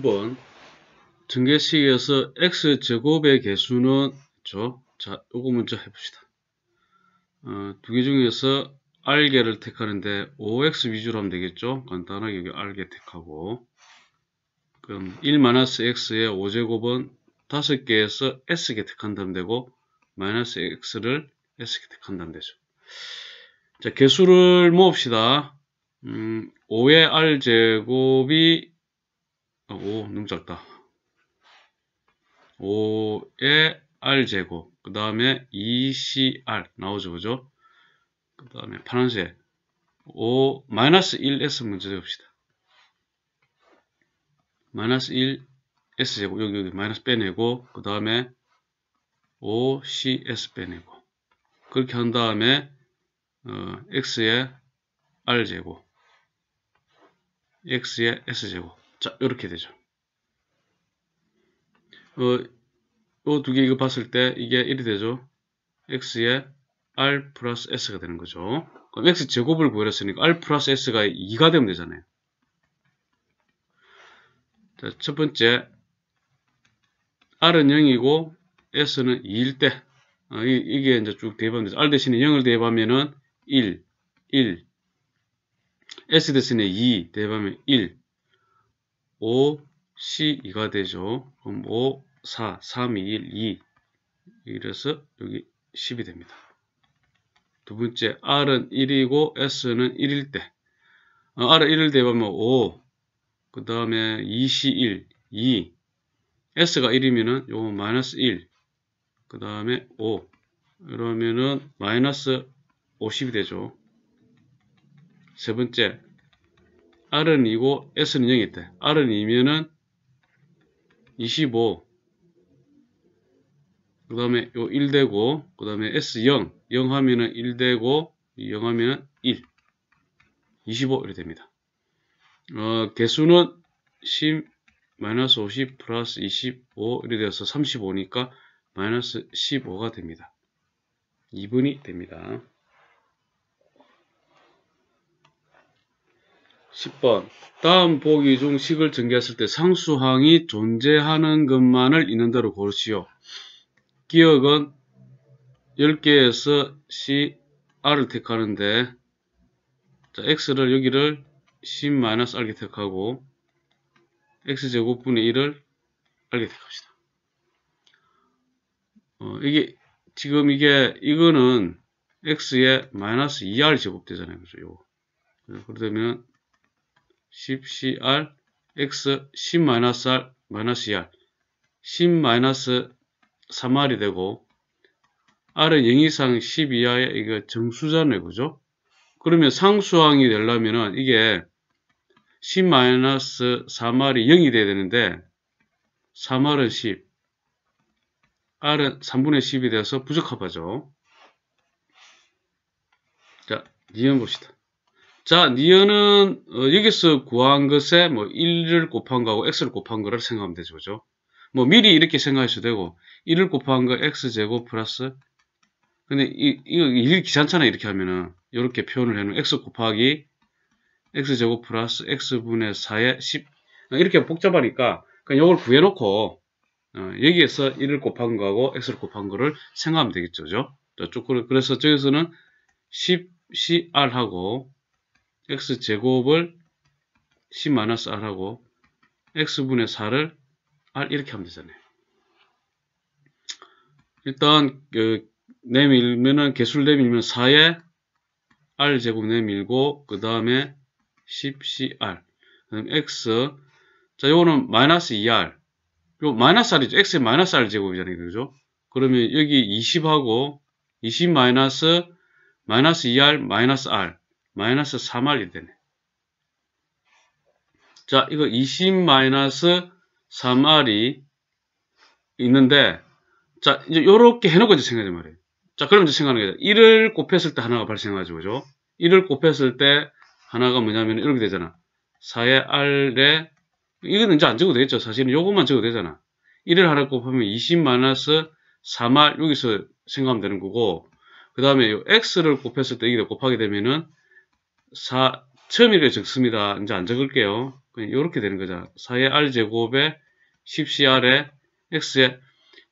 9번 증개식에서 x제곱의 개수는 그죠? 자, 요거 먼저 해봅시다. 어, 두 개 중에서 알개를 택하는데 5x 위주로 하면 되겠죠? 간단하게 여기 알개 택하고 그럼 1-x의 5제곱은 5개에서 s개 택한다면 되고 마이너스 x를 s개 택한다면 되죠. 자, 개수를 모읍시다. 음, 5의 r제곱이 아, 오, 너무 작다. 5의 R제곱, 그 다음에 2CR e 나오죠, 그죠? 그 다음에 파란색 5, 마이너스 1S 문제 해봅시다. 마이너스 1S 제곱, 여기, 여기 마이너스 빼내고, 그 다음에 5CS 빼내고, 그렇게 한 다음에 어, X의 R제곱, X의 S제곱, 자, 이렇게 되죠. 어, 두개 이거 봤을 때 이게 1이 되죠. x의 r 플러스 s가 되는 거죠. 그럼 x 제곱을 구해놨으니까 r 플러스 s가 2가 되면 되잖아요. 자, 첫 번째 r은 0이고 s는 2일 때 아, 이, 게 이제 쭉 대입하면 되죠. r 대신에 0을 대입하면은 1, 1 s 대신에 2 대입하면 1 5, C, 2가 되죠. 그럼 5, 4, 3, 2, 1, 2 이래서 여기 10이 됩니다. 두 번째 R은 1이고 S는 1일 때 아, R을 1을 대보면 5, 그 다음에 2C 1, 2 S가 1이면은 요거 마이너스 1, 그 다음에 5 이러면은 마이너스 50이 되죠. 세 번째 R은 2고 S는 0일 때 R은 2면은 25그 다음에 요 1되고 그 다음에 S0 0 하면은 1되고 0 하면은 1 25 이렇게 됩니다 어, 개수는 10 마이너스 50 플러스 25 이렇게 되어서 35니까 마이너스 15가 됩니다 2분이 됩니다 10번 다음 보기 중 식을 전개했을 때 상수항이 존재하는 것만을 있는 대로 고르시오. 기억은 10개에서 C, R을 택하는데 자, X를 여기를 C-R게 택하고 X제곱분의 1을 R게 택합시다. 어, 이게 지금 이게 이거는 X에 마이너스 2R 제곱 되잖아요. 그죠? 요거. 그러면 10CR X 10-R 마이너스 R 10-3R이 되고 R은 0 이상 10 이하의 이거 정수잖아요. 그죠? 그러면 상수항이 되려면은 이게 10-3R이 0이 돼야 되는데 3R은 10 R은 3분의 10이 돼서 부적합하죠. 자, 이해 봅시다. 자, 니은은 어, 여기서 구한 것에 뭐 1을 곱한 거하고 x를 곱한 거를 생각하면 되죠. 그죠? 뭐 미리 이렇게 생각하셔도 되고 1을 곱한 거 x제곱 플러스 근데 이, 이거 귀찮잖아 이렇게 하면은 이렇게 표현을 해놓은 x 곱하기 x제곱 플러스 x분의 4에 10 어, 이렇게 복잡하니까 그냥 이걸 구해놓고 어, 여기에서 1을 곱한 거하고 x를 곱한 거를 생각하면 되겠죠. 그죠? 쭉 그래서 저기서는 10cr하고 x제곱을 c-r하고 x분의 4를 r 이렇게 하면 되잖아요. 일단 그 내밀면은 개수를 내밀면 4에 r제곱 내밀고 그 다음에 10cr 그다음 x 자 요거는 마이너스 2r 요 마이너스 r이죠. x의 마이너스 r 제곱이잖아요. 그죠? 그러면 여기 20하고 20 마이너스 마이너스 2r 마이너스 r 마이너스 3알이 되네. 자, 이거 20 마이너스 3알이 있는데, 자, 이제 요렇게 해놓고 이제 생각하지 말이에요. 자, 그럼 이제 생각하는 게 1을 곱했을 때 하나가 발생하죠. 그죠? 1을 곱했을 때 하나가 뭐냐면 이렇게 되잖아. 4의 알에 이거는 이제 안 적어도 되겠죠. 사실은 요것만 적어도 되잖아. 1을 하나 곱하면 20 마이너스 3알 여기서 생각하면 되는 거고, 그 다음에 요 X를 곱했을 때 이게 곱하게 되면은 4, 처음 이렇게 적습니다. 이제 안 적을게요. 그냥 이렇게 되는 거죠. 4의 r제곱에 10cr에 x에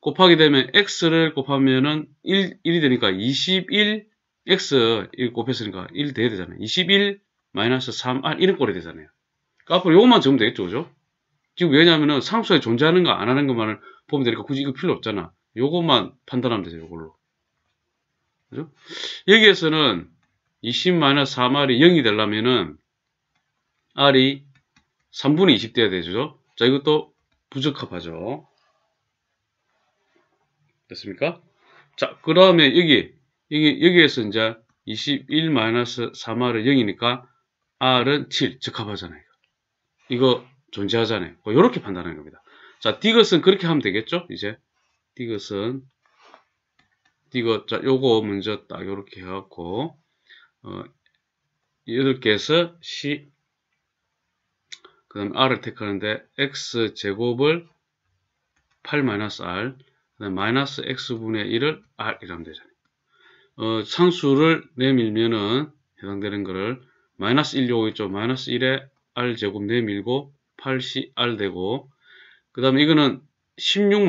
곱하게 되면 x를 곱하면은 1, 1이 되니까 21x 1 곱했으니까 1 돼야 되잖아요. 21 3r 아, 이런 꼴이 되잖아요. 그러니까 앞으로 이것만 적으면 되겠죠. 그죠? 지금 왜냐하면 상수에 존재하는 거 안 하는 것만을 보면 되니까 굳이 이거 필요 없잖아. 요것만 판단하면 되죠. 요걸로. 그죠? 여기에서는 20-4R이 0이 되려면은 R이 3분의 20 돼야 되죠. 자, 이것도 부적합하죠. 됐습니까? 자, 그 다음에 여기, 여기, 여기에서 이제 21-3R은 0이니까 R은 7, 적합하잖아요. 이거 존재하잖아요. 이렇게 뭐 판단하는 겁니다. 자, 디귿은 그렇게 하면 되겠죠? 이제 디귿은 디귿, 자, 요거 먼저 딱 요렇게 해갖고 어, 여덟개에서 C 그 다음 R을 택하는데 X제곱을 8-R 그 다음 마이너스 X분의 1을 R이라면 되잖아요. 어, 상수를 내밀면은 해당되는 거를 마이너스 1 요거 있죠. 마이너스 1에 R제곱 내밀고 8CR 되고 그 다음에 이거는 16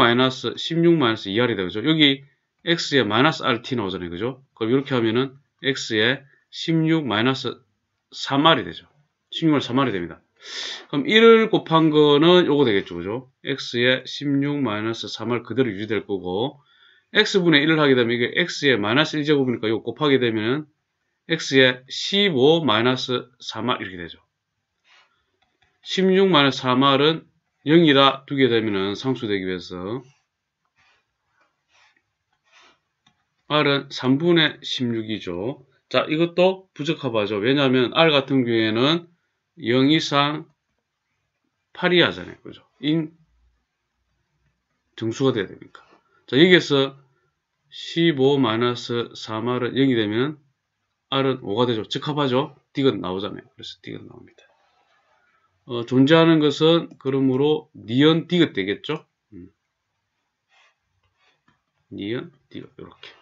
16 2R이 되죠. 여기 X에 마이너스 RT 나오잖아요. 그죠? 그럼 이렇게 하면은 X에 16 3알이 되죠. 16을 3알이 됩니다. 그럼 1을 곱한 거는 요거 되겠죠. 그죠? x 의16 3알 그대로 유지될 거고 x분의 1을 하게 되면 이게 x 의 마이너스 1제곱이니까 요거 곱하게 되면 x에 15 3알 이렇게 되죠. 16 3알은 0이라 두게 되면은 상수되기 위해서 R은 3분의 16이죠. 자, 이것도 부적합하죠. 왜냐하면 R 같은 경우에는 0 이상 8이 하잖아요. 그죠? 인 정수가 돼야 되니까. 자, 여기에서 15 마이너스 3R은 0이 되면 R은 5가 되죠. 적합하죠. D가 나오잖아요. 그래서 D가 나옵니다. 어, 존재하는 것은 그러므로 니은 D가 되겠죠. 음. 니은 D가 이렇게.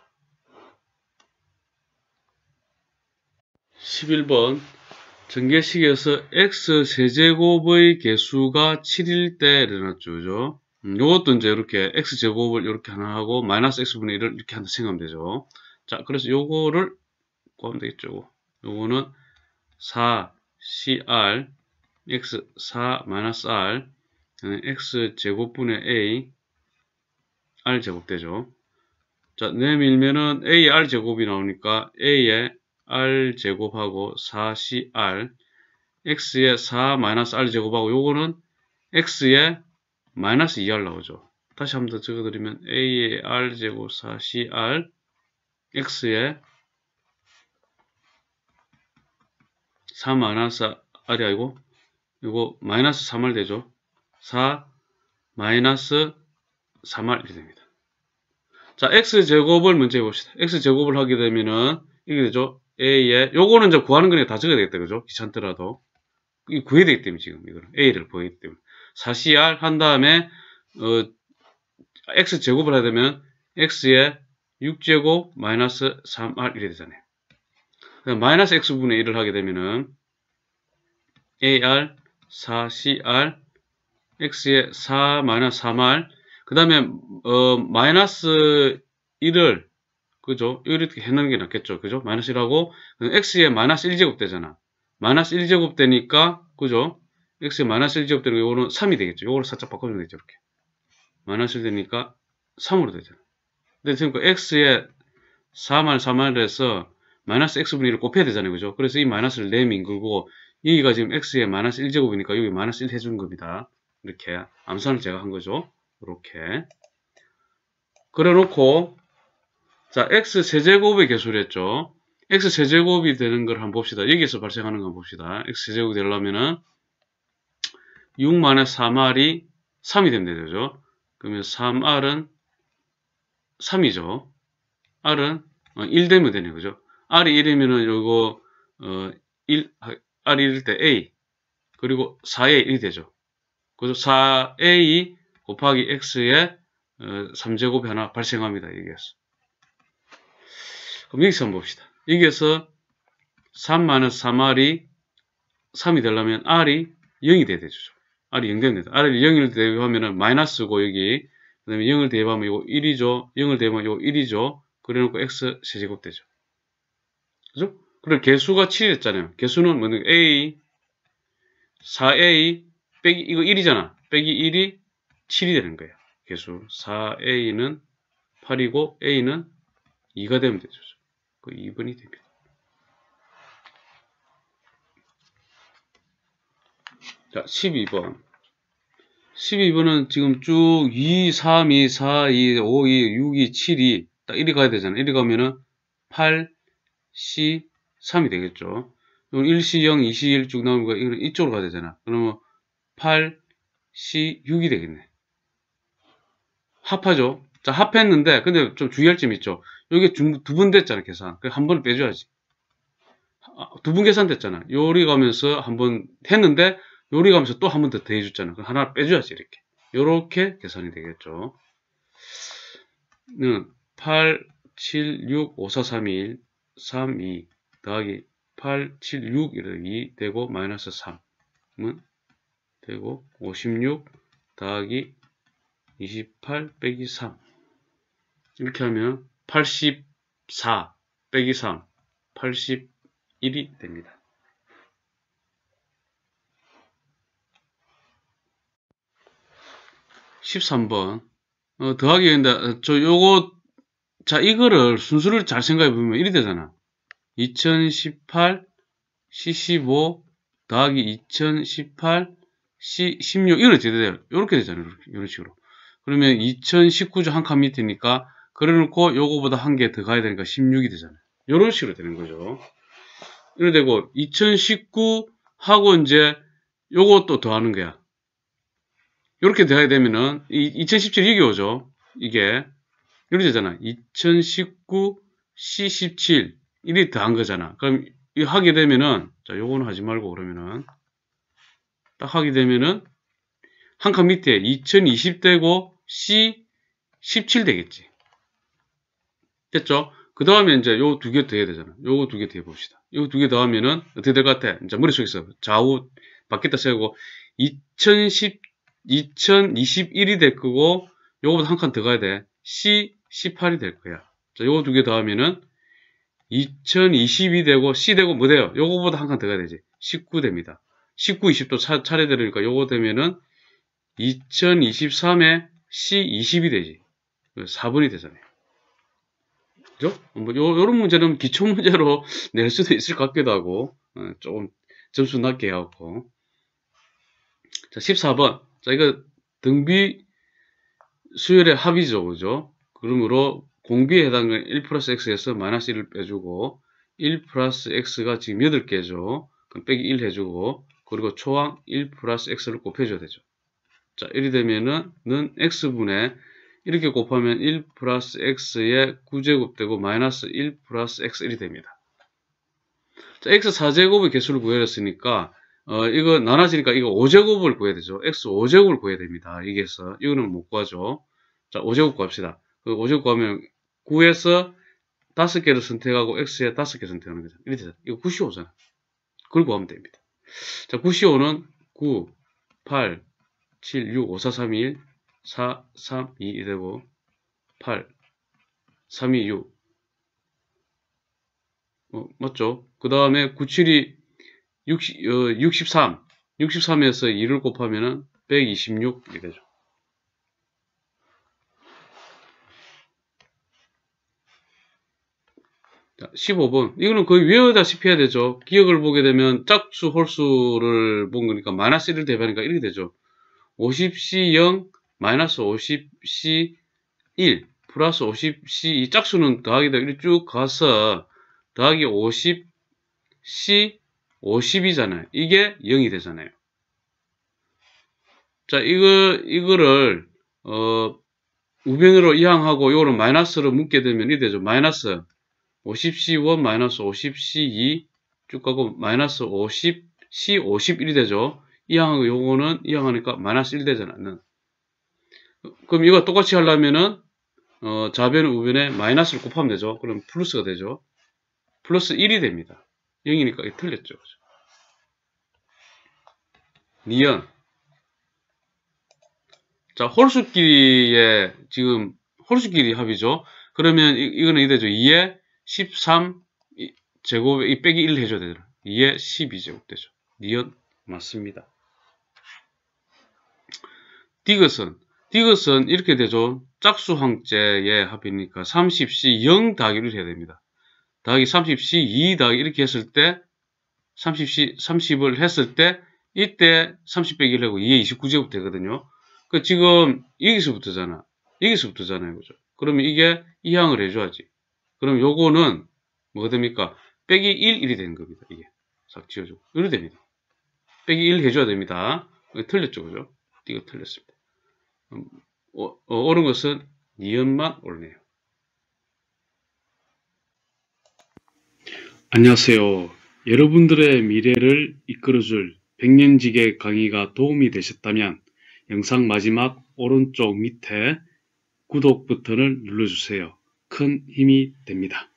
11번 전개식에서 x 세제곱의 개수가 7일 때를어났죠 이것도 음, 이제 이렇게 x제곱을 이렇게 하나 하고 마이너스 x분의 1을 이렇게 한다 생각하면 되죠. 자, 그래서 요거를 구하면 되겠죠. 요거는 4 cr x 4 마이너스 r x제곱분의 a r제곱 되죠. 자, 내밀면은 a r제곱이 나오니까 a의 r 제곱하고 4cr x에 4마 r 제곱하고 요거는 x에 마이너스 2r 나오죠. 다시 한 번 더 적어드리면 a의 r 제곱 4cr x에 4마이 r이 아니고 이거 마이너스 3r 되죠. 4 마이너스 3r 이렇게 됩니다. 자 x제곱을 먼저 해봅시다. x제곱을 하게 되면은 이게 되죠. A에 요거는 이제 구하는 거니까 다 적어야 되겠다 그죠? 귀찮더라도 구해야 되기 때문에 지금 이거는 A를 구해야 기 때문에 4CR 한 다음에 어, X 제곱을 해야 되면 X에 6제곱 마이너스 3R 이래 되잖아요 그러니까 마이너스 X분의 1을 하게 되면은 AR 4CR X에 4 마이너스 3R 그 다음에 어, 마이너스 1을 그죠? 이렇게 해놓는 게 낫겠죠. 그죠? 마이너스 1하고 x에 마이너스 1제곱 되잖아. 마이너스 1제곱 되니까 그죠? x에 마이너스 1제곱 되니까 이거는 3이 되겠죠. 요거를 살짝 바꿔주면 되죠. 이렇게. 마이너스 1 되니까 3으로 되잖아. 근데 지금 그 x에 4만 4만을 해서 마이너스 x분의 1을 곱해야 되잖아요. 그죠? 그래서 이 마이너스를 내민 네 거고 여기가 지금 x에 마이너스 1제곱이니까 여기 마이너스 1 해준 겁니다. 이렇게 암산을 제가 한 거죠. 이렇게 그래 놓고 자, x 세제곱의 개수를 했죠. x 세제곱이 되는 걸 한번 봅시다. 여기에서 발생하는 건 봅시다. x 세제곱이 되려면은 6만의 3r이 3이 되면 되죠. 그러면 3r은 3이죠. r은 1 되면 되네요. 그죠? r이 1이면은 요거 어, 1, r 일때 a 그리고 4의 1이 되죠. 그래서 4a 곱하기 x의 3제곱이 어, 하나 발생합니다. 여기에서. 그럼 여기서 한번 봅시다. 여기에서 3-3R이 3이 되려면 R이 0이 돼야 되죠. R이 0 됩니다. R을 0을 대입하면 마이너스고 여기 그 다음에 0을 대입하면 이거 1이죠. 0을 대입하면 이거 1이죠. 그래놓고 X 세제곱 되죠. 그죠? 그리고 개수가 7이었잖아요. 개수는 뭐냐 A, 4A 빼기 이거 1이잖아. 빼기 1이 7이 되는 거예요. 개수 4A는 8이고 A는 2가 되면 되죠. 그 2번이 됩니다. 자, 12번. 12번은 지금 쭉 2, 3, 2, 4, 2, 5, 2, 6, 2, 7, 2. 딱 이리 가야 되잖아. 이리 가면은 8, C, 3이 되겠죠. 1C, 0, 2C, 1쭉 나오니까 이거는 이쪽으로 가야 되잖아. 그러면 8, C, 6이 되겠네. 합하죠. 자, 합했는데, 근데 좀 주의할 점이 있죠. 여기 두 분 됐잖아, 계산. 그한번 빼줘야지. 아, 두분 계산됐잖아. 요리 가면서 한 번 했는데 요리 가면서 또 한 번 더 더해줬잖아. 그 하나 를 빼줘야지, 이렇게. 요렇게 계산이 되겠죠. 는 8, 7, 6, 5, 4, 3, 1, 3, 2 더하기 8, 7, 6 이렇게 2 되고 마이너스 3은 되고 56 더하기 28 빼기 3 이렇게 하면 84 빼기 3 81이 됩니다. 1 3번 어, 더하기 된다. 어, 저 요거 자 이거를 순서를잘 생각해 보면 이리 되잖아. 2018 C15 더하기 2018 C16 이렇게 아요 이렇게 되잖아요. 이런 식으로. 그러면 2019조 한 칸 밑이니까 그래 놓고 요거보다 한 개 더 가야 되니까 16이 되잖아요. 이런 식으로 되는 거죠. 이래 되고 2019 하고 이제 요것도 더하는 거야. 이렇게 돼야 되면은 2017 이게 오죠. 이게 이렇게 되잖아. 2019 C17 이리 더한 거잖아. 그럼 이 하게 되면은 자 요거는 하지 말고 그러면은 딱 하게 되면은 한 칸 밑에 2020 되고 C17 되겠지. 됐죠? 그 다음에 이제 요 두 개 더해야 되잖아. 요거 두 개 더해 봅시다. 요두개 더하면은 어떻게 될 것 같아? 이제 머릿속에서 좌우 바뀌다 세고 2010, 2021이 될 거고 요거보다 한 칸 더 가야 돼. C, 18이 될 거야. 자, 요거 두 개 더하면은 2022 되고 C 되고 뭐 돼요? 요거보다 한 칸 더 가야 되지. 19 됩니다. 19, 20도 차, 차례 되니까 요거 되면은 2023에 C20이 되지. 4분이 그 되잖아요. 그죠? 뭐 요, 런 문제는 기초 문제로 낼 수도 있을 것 같기도 하고 어, 조금 점수 낮게 해갖고 자 14번 자 이거 등비 수열의 합이죠 그죠? 그러므로 공비에 해당하는 1 플러스 x에서 마이너스 1을 빼주고 1 플러스 x가 지금 8개죠 그럼 빼기 1 해주고 그리고 초항 1 플러스 x를 곱해줘야 되죠 자 1이 되면은 는 x분의 이렇게 곱하면 1 플러스 x의 9제곱되고 마이너스 1 플러스 x1이 됩니다. 자, x4제곱의 개수를 구해냈으니까 어, 이거 나눠지니까 이거 5제곱을 구해야 되죠. x5제곱을 구해야 됩니다. 이게서 이거는 못 구하죠. 자, 5제곱 구합시다. 그 5제곱 구하면 9에서 5개를 선택하고 x에 5개 선택하는 거죠. 이렇게 되죠. 이거 95잖아. 그걸 구하면 됩니다. 자, 95는 9, 8, 7, 6, 5, 4, 3, 2, 1, 4, 3, 2 되고 8, 3, 2, 6 어, 맞죠? 그 다음에 9, 7이 60, 어, 63 63에서 2를 곱하면 126이 되죠. 자, 15번. 이거는 거의 외우다시피 해야 되죠. 기억을 보게 되면 짝수, 홀수를 본 거니까 마이너스 1 대비하니까 이렇게 되죠. 50C0, 마이너스 50C 1 플러스 50C 2 짝수는 더하기 더하기 쭉 가서 더하기 50C 50이잖아요. 이게 0이 되잖아요. 자, 이거, 이거를, 어, 우변으로 이항하고 요거를 마이너스로 묶게 되면 이 되죠. 마이너스 50C1 마이너스 50C2 쭉 가고 마이너스 50C51이 되죠. 이항하고 요거는 이항하니까 마이너스 1 되잖아요. 그럼 이거 똑같이 하려면은 어, 좌변 우변에 마이너스를 곱하면 되죠. 그럼 플러스가 되죠. 플러스 1이 됩니다. 0이니까 이게 틀렸죠. 니은 자 홀수끼리의 지금 홀수끼리 합이죠. 그러면 이, 거는 이대죠. 2에 13 제곱에 이 빼기 1 해줘야 되죠. 2에 12제곱 되죠. 니은 맞습니다. 디귿은 디것은 이렇게 되죠. 짝수항제의 합이니까 30C 0다기1 해야 됩니다. 다기 30C 2다기 이렇게 했을 때 30C 30을 했을 때 이때 30 빼기 1 하고 2에 29제곱 되거든요. 그 지금 여기서부터잖아. 여기서부터잖아요. 그죠? 그러면 이게 이항을 해줘야지. 그럼 요거는 뭐가 됩니까? 빼기 1, 1이 되는 겁니다. 이게. 싹 지워주고. 이렇 됩니다. 빼기 1 해줘야 됩니다. 틀렸죠. 그죠? 이거 틀렸습니다. 어, 어, 옳 것은 니은만 옳네요. 안녕하세요. 여러분들의 미래를 이끌어줄 백년지계 강의가 도움이 되셨다면 영상 마지막 오른쪽 밑에 구독 버튼을 눌러주세요. 큰 힘이 됩니다.